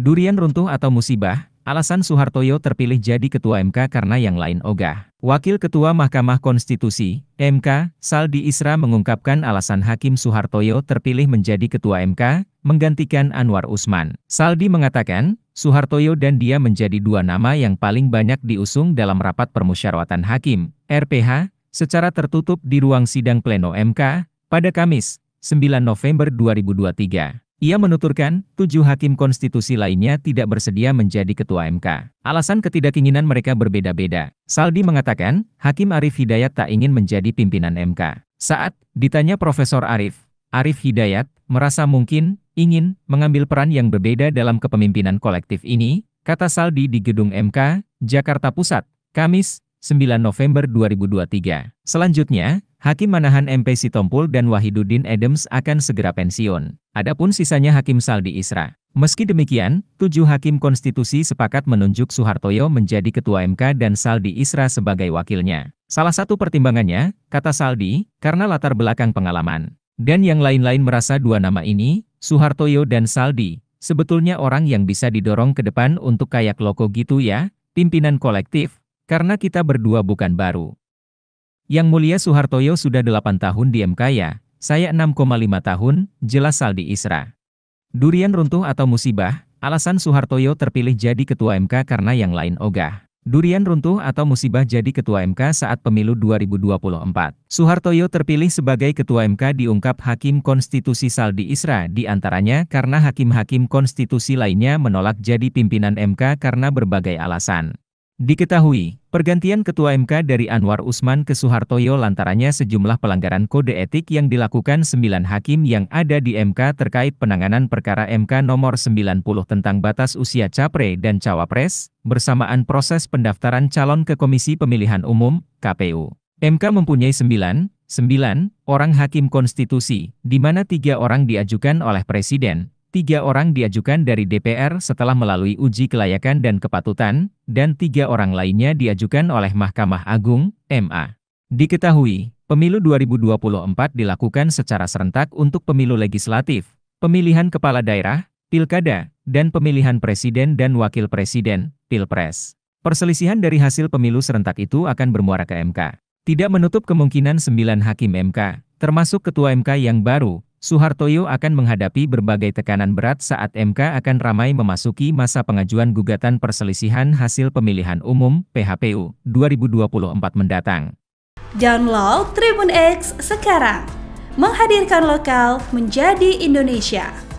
Durian runtuh atau musibah, alasan Soehartoyo terpilih jadi ketua MK karena yang lain ogah. Wakil Ketua Mahkamah Konstitusi, MK, Saldi Isra mengungkapkan alasan Hakim Soehartoyo terpilih menjadi ketua MK, menggantikan Anwar Usman. Saldi mengatakan, Soehartoyo dan dia menjadi dua nama yang paling banyak diusung dalam rapat permusyawaratan hakim, RPH, secara tertutup di ruang sidang pleno MK, pada Kamis, 9 November 2023. Ia menuturkan, tujuh hakim konstitusi lainnya tidak bersedia menjadi ketua MK. Alasan ketidakinginan mereka berbeda-beda. Saldi mengatakan, Hakim Arif Hidayat tak ingin menjadi pimpinan MK. Saat ditanya Profesor Arif, Arif Hidayat merasa mungkin, ingin, mengambil peran yang berbeda dalam kepemimpinan kolektif ini, kata Saldi di Gedung MK, Jakarta Pusat, Kamis, 9 November 2023. Selanjutnya, Hakim Manahan MP Sitompul dan Wahiduddin Adams akan segera pensiun. Adapun sisanya Hakim Saldi Isra. Meski demikian, tujuh hakim konstitusi sepakat menunjuk Soehartoyo menjadi ketua MK dan Saldi Isra sebagai wakilnya. Salah satu pertimbangannya, kata Saldi, karena latar belakang pengalaman. Dan yang lain-lain merasa dua nama ini, Soehartoyo dan Saldi, sebetulnya orang yang bisa didorong ke depan untuk kayak loko gitu ya, pimpinan kolektif, karena kita berdua bukan baru. Yang Mulia Soehartoyo sudah 8 tahun di MK ya, saya 6,5 tahun, jelas Saldi Isra. Durian runtuh atau musibah, alasan Soehartoyo terpilih jadi ketua MK karena yang lain ogah. Durian runtuh atau musibah jadi ketua MK saat pemilu 2024. Soehartoyo terpilih sebagai ketua MK diungkap Hakim Konstitusi Saldi Isra di antaranya karena hakim-hakim konstitusi lainnya menolak jadi pimpinan MK karena berbagai alasan. Diketahui, pergantian Ketua MK dari Anwar Usman ke Soehartoyo lantarannya sejumlah pelanggaran kode etik yang dilakukan sembilan hakim yang ada di MK terkait penanganan perkara MK nomor 90 tentang batas usia capre dan cawapres, bersamaan proses pendaftaran calon ke Komisi Pemilihan Umum, KPU. MK mempunyai sembilan, sembilan orang hakim konstitusi, di mana tiga orang diajukan oleh Presiden, tiga orang diajukan dari DPR setelah melalui uji kelayakan dan kepatutan, dan tiga orang lainnya diajukan oleh Mahkamah Agung, MA. Diketahui, pemilu 2024 dilakukan secara serentak untuk pemilu legislatif, pemilihan kepala daerah, pilkada, dan pemilihan presiden dan wakil presiden, pilpres. Perselisihan dari hasil pemilu serentak itu akan bermuara ke MK. Tidak menutup kemungkinan sembilan hakim MK, termasuk ketua MK yang baru, Suhartoyo akan menghadapi berbagai tekanan berat saat MK akan ramai memasuki masa pengajuan gugatan perselisihan hasil pemilihan umum PHPU 2024 mendatang. Download Tribun X sekarang, menghadirkan lokal menjadi Indonesia.